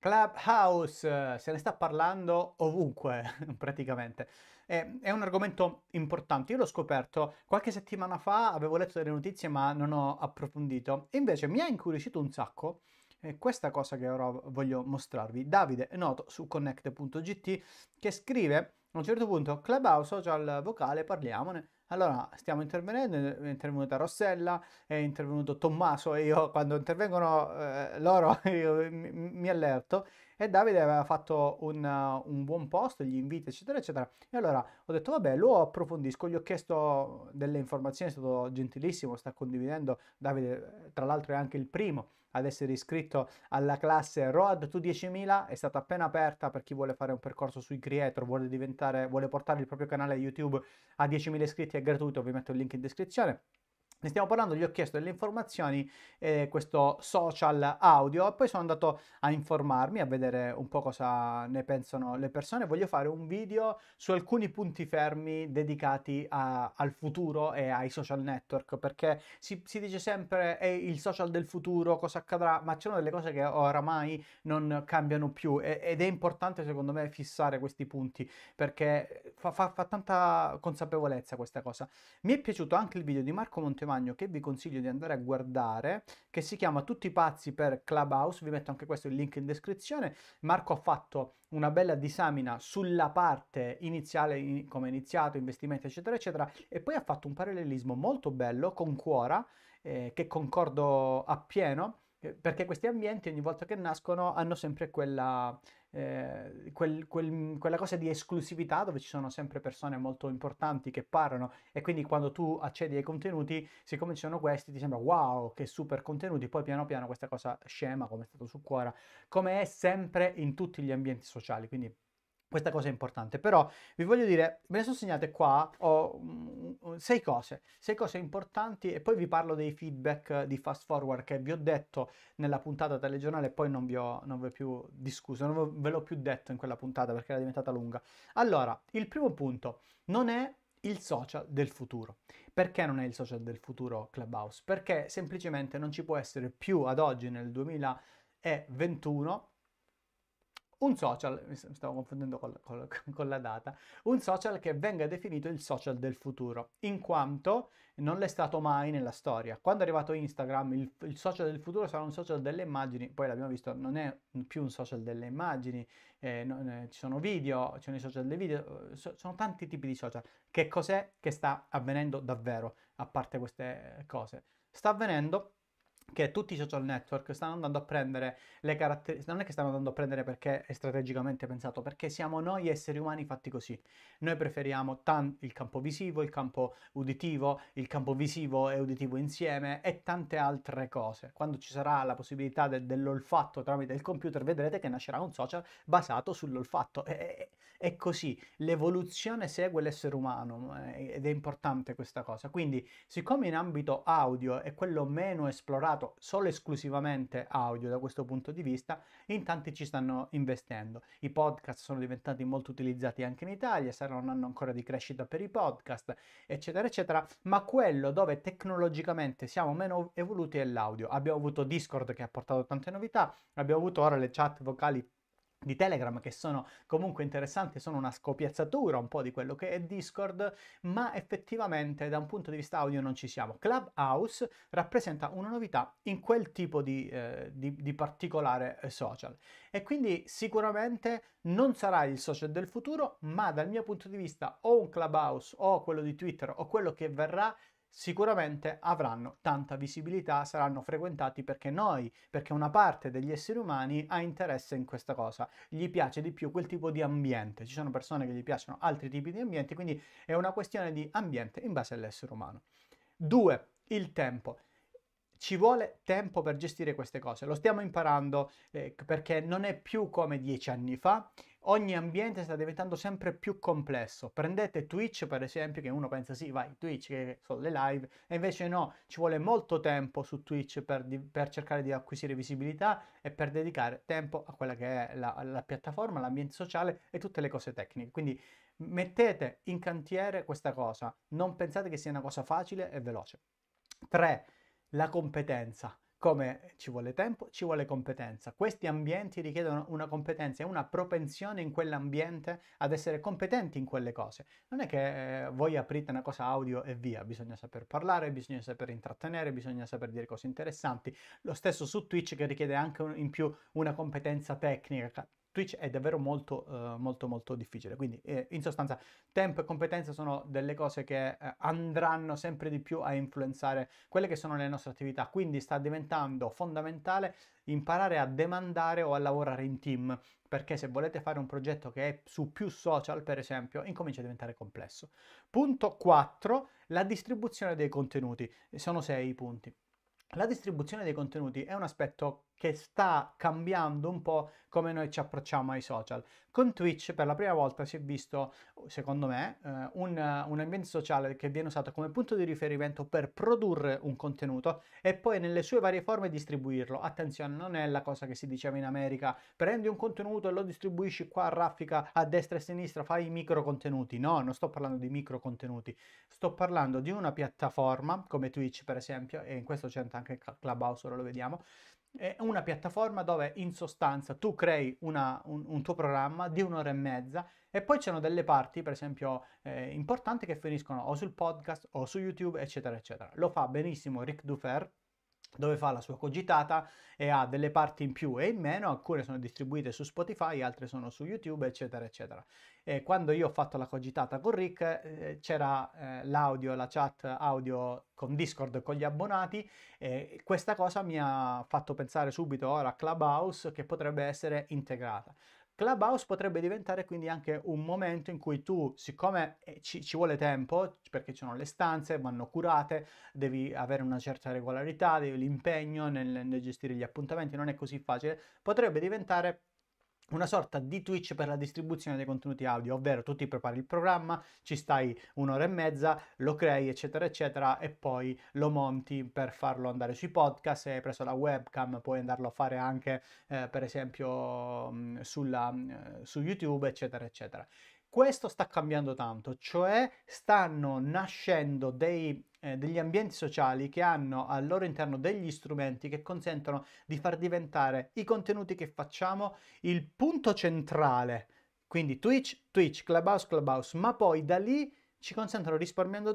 Clubhouse, eh, se ne sta parlando ovunque praticamente. È, un argomento importante. Io l'ho scoperto qualche settimana fa, avevo letto delle notizie ma non ho approfondito. invece mi ha incuriosito un sacco eh, questa cosa che ora voglio mostrarvi. Davide è noto su connect.gt che scrive a un certo punto Clubhouse social vocale parliamone allora, stiamo intervenendo, è intervenuta Rossella, è intervenuto Tommaso e io quando intervengono eh, loro io mi, mi allerto e Davide aveva fatto un, uh, un buon post, gli inviti eccetera eccetera e allora ho detto vabbè lo approfondisco, gli ho chiesto delle informazioni, è stato gentilissimo, sta condividendo, Davide eh, tra l'altro è anche il primo ad essere iscritto alla classe Road to 10.000, è stata appena aperta per chi vuole fare un percorso sui creator, vuole diventare, vuole portare il proprio canale YouTube a 10.000 iscritti, è gratuito, vi metto il link in descrizione. Ne stiamo parlando, gli ho chiesto delle informazioni, eh, questo social audio, poi sono andato a informarmi, a vedere un po' cosa ne pensano le persone. Voglio fare un video su alcuni punti fermi dedicati a, al futuro e ai social network, perché si, si dice sempre è il social del futuro, cosa accadrà, ma ci sono delle cose che oramai non cambiano più e, ed è importante secondo me fissare questi punti, perché fa, fa, fa, tanta consapevolezza questa cosa. Mi è piaciuto anche il video di Marco Montemagno che vi consiglio di andare a guardare, che si chiama Tutti i pazzi per Clubhouse, vi metto anche questo il link in descrizione. Marco ha fatto una bella disamina sulla parte iniziale, in, come è iniziato, investimenti eccetera eccetera, e poi ha fatto un parallelismo molto bello con Cuora, eh, che concordo appieno eh, perché questi ambienti ogni volta che nascono hanno sempre quella, eh, quel, quel, quella cosa di esclusività dove ci sono sempre persone molto importanti che parlano e quindi quando tu accedi ai contenuti, siccome ci sono questi, ti sembra wow, che super contenuti, poi piano piano questa cosa scema come è stato su Quora, come è sempre in tutti gli ambienti sociali. Quindi questa cosa è importante, però vi voglio dire, me ne sono segnate qua, ho mm, mm, sei cose, sei cose importanti e poi vi parlo dei feedback di Fast Forward che vi ho detto nella puntata telegiornale e poi non vi, ho, non vi ho più discusso, non ve l'ho più detto in quella puntata perché era diventata lunga. Allora, il primo punto, non è il social del futuro. Perché non è il social del futuro Clubhouse? Perché semplicemente non ci può essere più ad oggi nel 2021 un social, mi stavo confondendo con, con, con, la data, un social che venga definito il social del futuro, in quanto non l'è stato mai nella storia. Quando è arrivato Instagram, il, il social del futuro sarà un social delle immagini, poi l'abbiamo visto, non è più un social delle immagini, eh, non, eh, ci sono video, ci sono i social dei video, eh, so, sono tanti tipi di social. Che cos'è che sta avvenendo davvero, a parte queste eh, cose? Sta avvenendo che tutti i social network stanno andando a prendere le caratteristiche, non è che stanno andando a prendere perché è strategicamente pensato, perché siamo noi esseri umani fatti così. Noi preferiamo tan- il campo visivo, il campo uditivo, il campo visivo e uditivo insieme e tante altre cose. Quando ci sarà la possibilità de- dell'olfatto tramite il computer vedrete che nascerà un social basato sull'olfatto. E- è così, l'evoluzione segue l'essere umano eh, ed è importante questa cosa. Quindi siccome in ambito audio è quello meno esplorato, pensato solo esclusivamente audio da questo punto di vista, in tanti ci stanno investendo. I podcast sono diventati molto utilizzati anche in Italia, sarà un anno ancora di crescita per i podcast, eccetera, eccetera, ma quello dove tecnologicamente siamo meno evoluti è l'audio. Abbiamo avuto Discord che ha portato tante novità, abbiamo avuto ora le chat vocali di Telegram che sono comunque interessanti, sono una scopiazzatura un po' di quello che è Discord, ma effettivamente da un punto di vista audio non ci siamo. Clubhouse rappresenta una novità in quel tipo di, eh, di, di particolare eh, social e quindi sicuramente non sarà il social del futuro, ma dal mio punto di vista o un Clubhouse o quello di Twitter o quello che verrà sicuramente avranno tanta visibilità, saranno frequentati perché noi, perché una parte degli esseri umani ha interesse in questa cosa, gli piace di più quel tipo di ambiente, ci sono persone che gli piacciono altri tipi di ambienti, quindi è una questione di ambiente in base all'essere umano. Due, il tempo ci vuole tempo per gestire queste cose, lo stiamo imparando eh, perché non è più come dieci anni fa ogni ambiente sta diventando sempre più complesso. Prendete Twitch per esempio, che uno pensa sì, vai Twitch che sono le live, e invece no, ci vuole molto tempo su Twitch per, di, per cercare di acquisire visibilità e per dedicare tempo a quella che è la, la piattaforma, l'ambiente sociale e tutte le cose tecniche. Quindi mettete in cantiere questa cosa, non pensate che sia una cosa facile e veloce. 3. La competenza. Come ci vuole tempo, ci vuole competenza. Questi ambienti richiedono una competenza e una propensione in quell'ambiente ad essere competenti in quelle cose. Non è che eh, voi aprite una cosa audio e via, bisogna saper parlare, bisogna saper intrattenere, bisogna saper dire cose interessanti. Lo stesso su Twitch che richiede anche un, in più una competenza tecnica, Twitch è davvero molto, eh, molto, molto difficile. Quindi, eh, in sostanza, tempo e competenza sono delle cose che eh, andranno sempre di più a influenzare quelle che sono le nostre attività. Quindi, sta diventando fondamentale imparare a demandare o a lavorare in team. Perché se volete fare un progetto che è su più social, per esempio, incomincia a diventare complesso. Punto 4, la distribuzione dei contenuti. Sono sei i punti. La distribuzione dei contenuti è un aspetto che sta cambiando un po' come noi ci approcciamo ai social. Con Twitch per la prima volta si è visto, secondo me, eh, un, un ambiente sociale che viene usato come punto di riferimento per produrre un contenuto e poi nelle sue varie forme distribuirlo. Attenzione, non è la cosa che si diceva in America, prendi un contenuto e lo distribuisci qua a raffica a destra e a sinistra, fai i micro contenuti. No, non sto parlando di micro contenuti, sto parlando di una piattaforma come Twitch per esempio, e in questo c'entra anche Clubhouse, ora lo vediamo, è una piattaforma dove in sostanza tu crei una, un, un, tuo programma di un'ora e mezza e poi c'erano delle parti, per esempio, eh, importanti che finiscono o sul podcast o su YouTube, eccetera, eccetera. Lo fa benissimo Rick Dufer, dove fa la sua cogitata e ha delle parti in più e in meno, alcune sono distribuite su Spotify, altre sono su YouTube, eccetera, eccetera. E quando io ho fatto la cogitata con Rick eh, c'era eh, l'audio, la chat audio con Discord con gli abbonati e questa cosa mi ha fatto pensare subito ora a Clubhouse che potrebbe essere integrata. Clubhouse potrebbe diventare quindi anche un momento in cui tu, siccome eh, ci, ci vuole tempo, perché ci sono le stanze, vanno curate, devi avere una certa regolarità, devi l'impegno nel, nel gestire gli appuntamenti, non è così facile, potrebbe diventare una sorta di Twitch per la distribuzione dei contenuti audio, ovvero tu ti prepari il programma, ci stai un'ora e mezza, lo crei eccetera eccetera e poi lo monti per farlo andare sui podcast, se hai preso la webcam puoi andarlo a fare anche eh, per esempio mm, sulla, mm, su YouTube eccetera eccetera questo sta cambiando tanto, cioè stanno nascendo dei, eh, degli ambienti sociali che hanno al loro interno degli strumenti che consentono di far diventare i contenuti che facciamo il punto centrale. Quindi Twitch, Twitch, Clubhouse, Clubhouse, ma poi da lì ci consentono risparmiando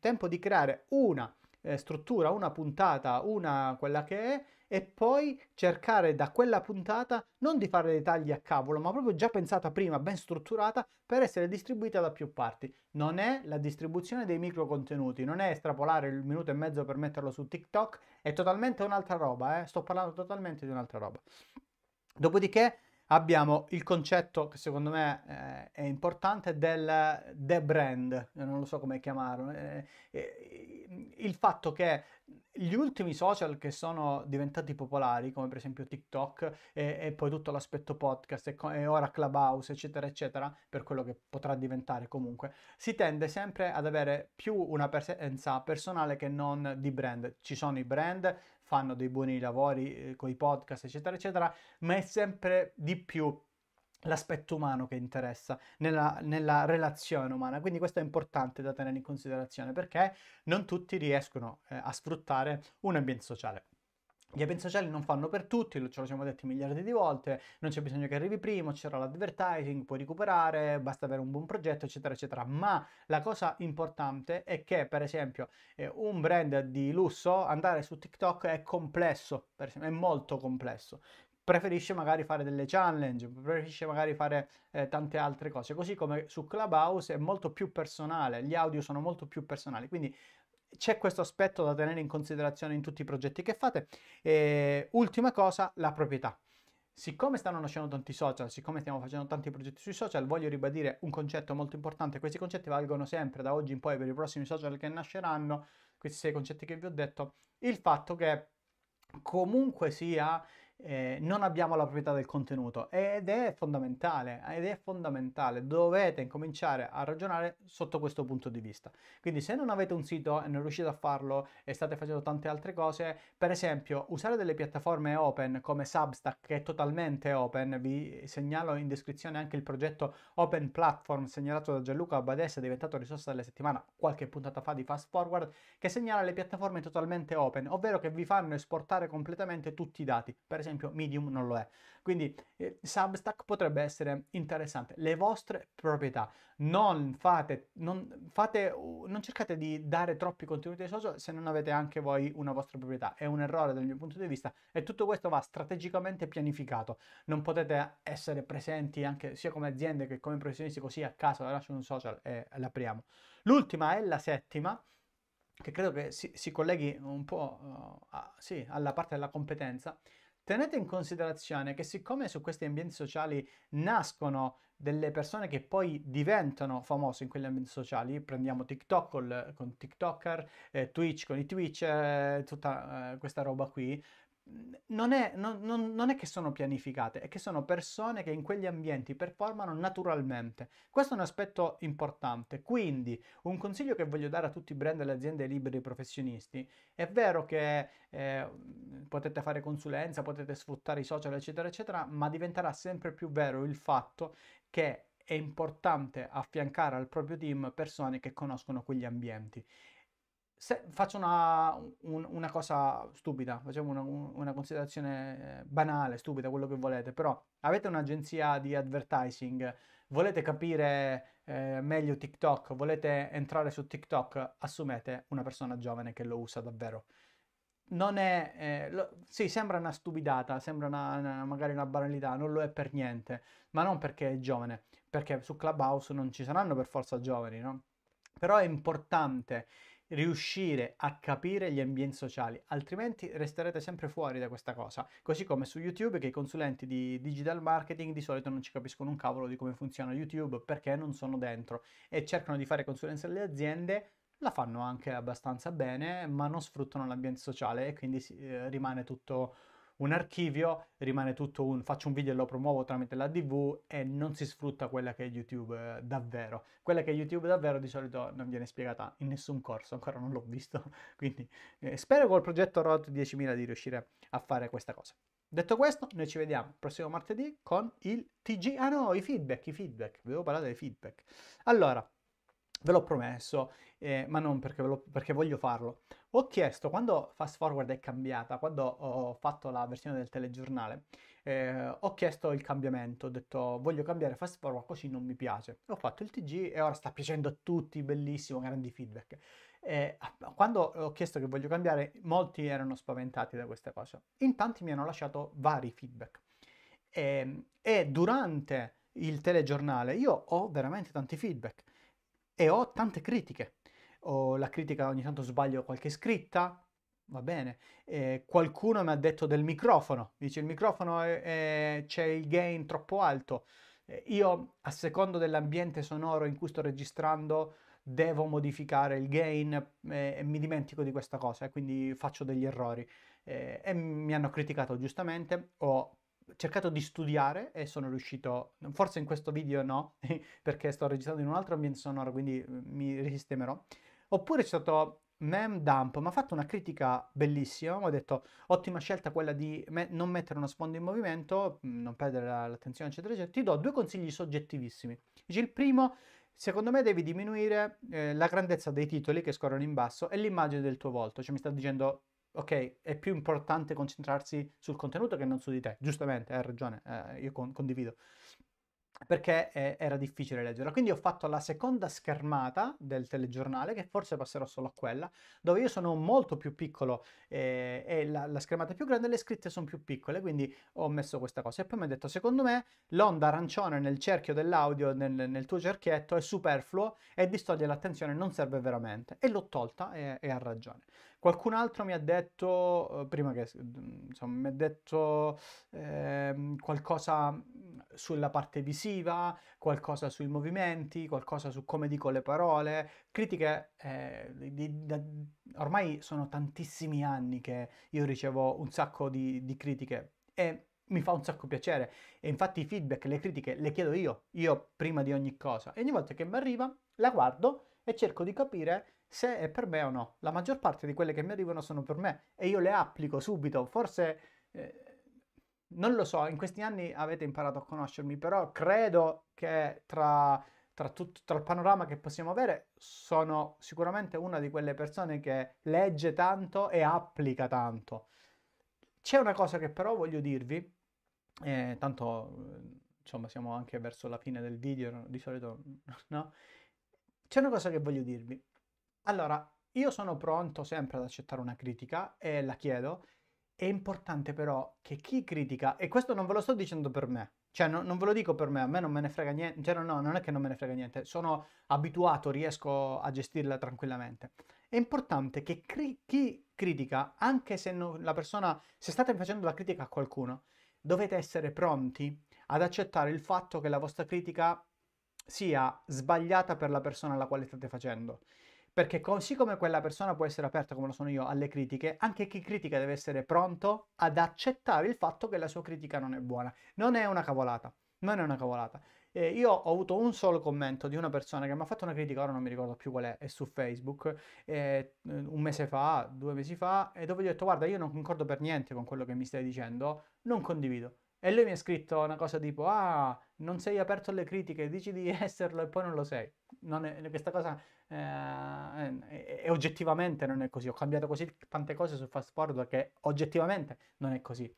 tempo di creare una eh, struttura, una puntata, una quella che è, e poi cercare da quella puntata non di fare dei tagli a cavolo, ma proprio già pensata prima, ben strutturata, per essere distribuita da più parti. Non è la distribuzione dei micro contenuti, non è estrapolare il minuto e mezzo per metterlo su TikTok, è totalmente un'altra roba, eh? sto parlando totalmente di un'altra roba. Dopodiché abbiamo il concetto che secondo me eh, è importante del eh, The brand, non lo so come chiamarlo, eh, eh, il fatto che gli ultimi social che sono diventati popolari, come per esempio TikTok e, e poi tutto l'aspetto podcast e, e, ora Clubhouse, eccetera, eccetera, per quello che potrà diventare comunque, si tende sempre ad avere più una presenza personale che non di brand. Ci sono i brand, fanno dei buoni lavori eh, con i podcast, eccetera, eccetera, ma è sempre di più l'aspetto umano che interessa nella, nella, relazione umana. Quindi questo è importante da tenere in considerazione perché non tutti riescono eh, a sfruttare un ambiente sociale. Gli ambienti sociali non fanno per tutti, ce lo siamo detti miliardi di volte, non c'è bisogno che arrivi primo, c'era l'advertising, puoi recuperare, basta avere un buon progetto, eccetera, eccetera. Ma la cosa importante è che, per esempio, eh, un brand di lusso, andare su TikTok è complesso, esempio, è molto complesso preferisce magari fare delle challenge, preferisce magari fare eh, tante altre cose, così come su Clubhouse è molto più personale, gli audio sono molto più personali, quindi c'è questo aspetto da tenere in considerazione in tutti i progetti che fate. E, ultima cosa, la proprietà. Siccome stanno nascendo tanti social, siccome stiamo facendo tanti progetti sui social, voglio ribadire un concetto molto importante. Questi concetti valgono sempre da oggi in poi per i prossimi social che nasceranno, questi sei concetti che vi ho detto. Il fatto che comunque sia eh, non abbiamo la proprietà del contenuto ed è fondamentale, ed è fondamentale, dovete cominciare a ragionare sotto questo punto di vista. Quindi se non avete un sito e non riuscite a farlo e state facendo tante altre cose, per esempio usare delle piattaforme open come Substack che è totalmente open, vi segnalo in descrizione anche il progetto Open Platform segnalato da Gianluca Abadessa, diventato risorsa della settimana qualche puntata fa di Fast Forward, che segnala le piattaforme totalmente open, ovvero che vi fanno esportare completamente tutti i dati. Per esempio Medium non lo è. Quindi eh, Substack potrebbe essere interessante. Le vostre proprietà, non fate, non, fate, non cercate di dare troppi contenuti ai social se non avete anche voi una vostra proprietà. È un errore dal mio punto di vista e tutto questo va strategicamente pianificato. Non potete essere presenti anche sia come aziende che come professionisti così a caso, la lascio un social e l'apriamo. L'ultima è la settima che credo che si, si colleghi un po' uh, a, sì, alla parte della competenza, Tenete in considerazione che siccome su questi ambienti sociali nascono delle persone che poi diventano famose in quegli ambienti sociali, prendiamo TikTok con, con TikToker, eh, Twitch con i Twitch, eh, tutta eh, questa roba qui, non è, non, non, è, che sono pianificate, è che sono persone che in quegli ambienti performano naturalmente. Questo è un aspetto importante. Quindi, un consiglio che voglio dare a tutti i brand e le aziende liberi professionisti: è vero che eh, potete fare consulenza, potete sfruttare i social, eccetera, eccetera, ma diventerà sempre più vero il fatto che è importante affiancare al proprio team persone che conoscono quegli ambienti se, faccio una, un, una, cosa stupida, facciamo una, una, considerazione eh, banale, stupida, quello che volete, però avete un'agenzia di advertising, volete capire eh, meglio TikTok, volete entrare su TikTok, assumete una persona giovane che lo usa davvero. Non è, eh, lo, sì, sembra una stupidata, sembra una, una, magari una banalità, non lo è per niente, ma non perché è giovane, perché su Clubhouse non ci saranno per forza giovani, no? Però è importante riuscire a capire gli ambienti sociali, altrimenti resterete sempre fuori da questa cosa. Così come su YouTube che i consulenti di digital marketing di solito non ci capiscono un cavolo di come funziona YouTube perché non sono dentro e cercano di fare consulenza alle aziende la fanno anche abbastanza bene, ma non sfruttano l'ambiente sociale e quindi si, eh, rimane tutto un archivio, rimane tutto un faccio un video e lo promuovo tramite la DV e non si sfrutta quella che è YouTube eh, davvero. Quella che è YouTube davvero di solito non viene spiegata in nessun corso, ancora non l'ho visto, quindi eh, spero col progetto Road 10.000 di riuscire a fare questa cosa. Detto questo, noi ci vediamo prossimo martedì con il TG. Ah no, i feedback, i feedback, vi avevo parlato dei feedback. Allora, ve l'ho promesso, eh, ma non perché, lo, perché voglio farlo. Ho chiesto quando Fast Forward è cambiata, quando ho fatto la versione del telegiornale, eh, ho chiesto il cambiamento, ho detto voglio cambiare Fast Forward così non mi piace. Ho fatto il TG e ora sta piacendo a tutti, bellissimo, grandi feedback. Eh, quando ho chiesto che voglio cambiare, molti erano spaventati da questa cosa. In tanti mi hanno lasciato vari feedback. e, ehm, e durante il telegiornale io ho veramente tanti feedback e ho tante critiche o la critica ogni tanto sbaglio qualche scritta, va bene. Eh, qualcuno mi ha detto del microfono, dice il microfono è, è, c'è il gain troppo alto. Eh, io a secondo dell'ambiente sonoro in cui sto registrando devo modificare il gain eh, e mi dimentico di questa cosa e eh, quindi faccio degli errori. Eh, e mi hanno criticato giustamente, ho cercato di studiare e sono riuscito, forse in questo video no, perché sto registrando in un altro ambiente sonoro, quindi mm, mi risistemerò. Oppure è stato Mem Dump, mi ha fatto una critica bellissima, mi ha detto ottima scelta quella di me- non mettere uno sfondo in movimento, mhmm, non perdere la- l'attenzione eccetera eccetera. Ti do due consigli soggettivissimi. Dice il primo, secondo me devi diminuire eh, la grandezza dei titoli che scorrono in basso e l'immagine del tuo volto, cioè mi sta dicendo ok, è più importante concentrarsi sul contenuto che non su di te. Giustamente, hai ragione, eh, io con- condivido perché eh, era difficile leggerla. Quindi ho fatto la seconda schermata del telegiornale, che forse passerò solo a quella, dove io sono molto più piccolo eh, e la, la, schermata più grande le scritte sono più piccole, quindi ho messo questa cosa. E poi mi ha detto, secondo me l'onda arancione nel cerchio dell'audio, nel, nel tuo cerchietto, è superfluo e distoglie l'attenzione, non serve veramente. E l'ho tolta e, e ha ragione. Qualcun altro mi ha detto, eh, prima che, insomma, mi ha detto eh, qualcosa sulla parte visiva, qualcosa sui movimenti, qualcosa su come dico le parole, critiche eh, di, di, ormai sono tantissimi anni che io ricevo un sacco di, di critiche e mi fa un sacco piacere e infatti i feedback, le critiche le chiedo io, io prima di ogni cosa e ogni volta che mi arriva la guardo e cerco di capire se è per me o no. La maggior parte di quelle che mi arrivano sono per me e io le applico subito. Forse eh, non lo so, in questi anni avete imparato a conoscermi, però credo che tra, tra, tutto, tra il panorama che possiamo avere sono sicuramente una di quelle persone che legge tanto e applica tanto. C'è una cosa che però voglio dirvi, eh, tanto eh, insomma siamo anche verso la fine del video, di solito no? C'è una cosa che voglio dirvi. Allora, io sono pronto sempre ad accettare una critica e la chiedo. È importante però che chi critica, e questo non ve lo sto dicendo per me, cioè no, non ve lo dico per me, a me non me ne frega niente, cioè no, no, non è che non me ne frega niente, sono abituato, riesco a gestirla tranquillamente. È importante che cri- chi critica, anche se non, la persona, se state facendo la critica a qualcuno, dovete essere pronti ad accettare il fatto che la vostra critica sia sbagliata per la persona alla quale state facendo. Perché così come quella persona può essere aperta, come lo sono io, alle critiche, anche chi critica deve essere pronto ad accettare il fatto che la sua critica non è buona. Non è una cavolata, non è una cavolata. Eh, io ho avuto un solo commento di una persona che mi ha fatto una critica, ora non mi ricordo più qual è, è su Facebook, eh, un mese fa, due mesi fa, e dove gli ho detto guarda io non concordo per niente con quello che mi stai dicendo, non condivido. E lui mi ha scritto una cosa tipo, ah, non sei aperto alle critiche, dici di esserlo e poi non lo sei. Non è, questa cosa eh, è, è oggettivamente non è così. Ho cambiato così tante cose su Fast Forward che oggettivamente non è così.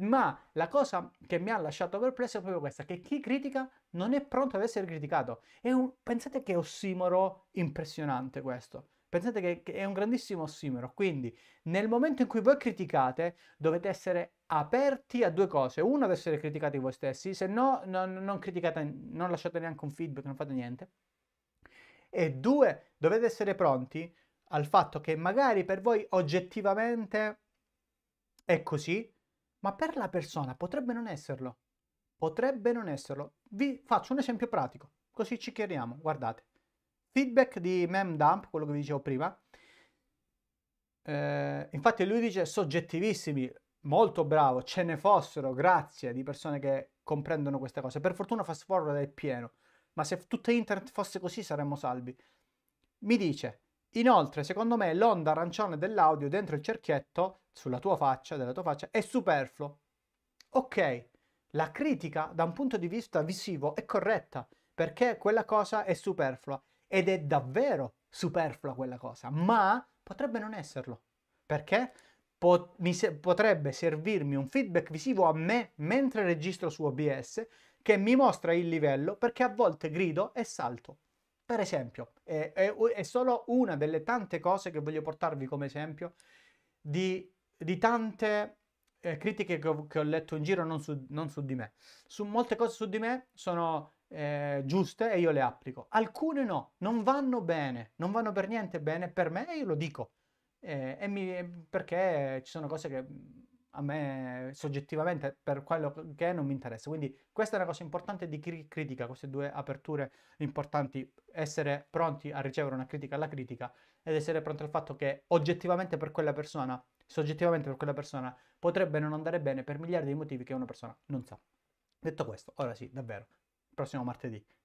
Ma la cosa che mi ha lasciato perplesso è proprio questa, che chi critica non è pronto ad essere criticato. Un, pensate che ossimoro impressionante questo. Pensate che, che è un grandissimo ossimoro. Quindi nel momento in cui voi criticate dovete essere aperti a due cose. Uno, ad essere criticati voi stessi, se no non, non criticate, non lasciate neanche un feedback, non fate niente. E due, dovete essere pronti al fatto che magari per voi oggettivamente è così, ma per la persona potrebbe non esserlo. Potrebbe non esserlo. Vi faccio un esempio pratico, così ci chiariamo. Guardate. Feedback di MemDump, quello che vi dicevo prima. Eh, infatti lui dice soggettivissimi, molto bravo, ce ne fossero, grazie, di persone che comprendono queste cose. Per fortuna Fast Forward è pieno, ma se tutto internet fosse così saremmo salvi. Mi dice, inoltre, secondo me l'onda arancione dell'audio dentro il cerchietto, sulla tua faccia, della tua faccia, è superfluo. Ok, la critica da un punto di vista visivo è corretta, perché quella cosa è superflua ed è davvero superflua quella cosa, ma potrebbe non esserlo. Perché? pot- se- potrebbe servirmi un feedback visivo a me mentre registro su OBS che mi mostra il livello perché a volte grido e salto. Per esempio, è, è, è solo una delle tante cose che voglio portarvi come esempio di, di tante eh, critiche che ho, che ho, letto in giro, non su, non su, di me. Su molte cose su di me sono eh, giuste e io le applico. Alcune no, non vanno bene, non vanno per niente bene per me e io lo dico eh, e mi, perché ci sono cose che mm, a me soggettivamente per quello che è non mi interessa. Quindi questa è una cosa importante di chi critica, queste due aperture importanti, essere pronti a ricevere una critica alla critica ed essere pronti al fatto che oggettivamente per quella persona, soggettivamente per quella persona, potrebbe non andare bene per miliardi di motivi che una persona non sa. Detto questo, ora sì, davvero, prossimo martedì.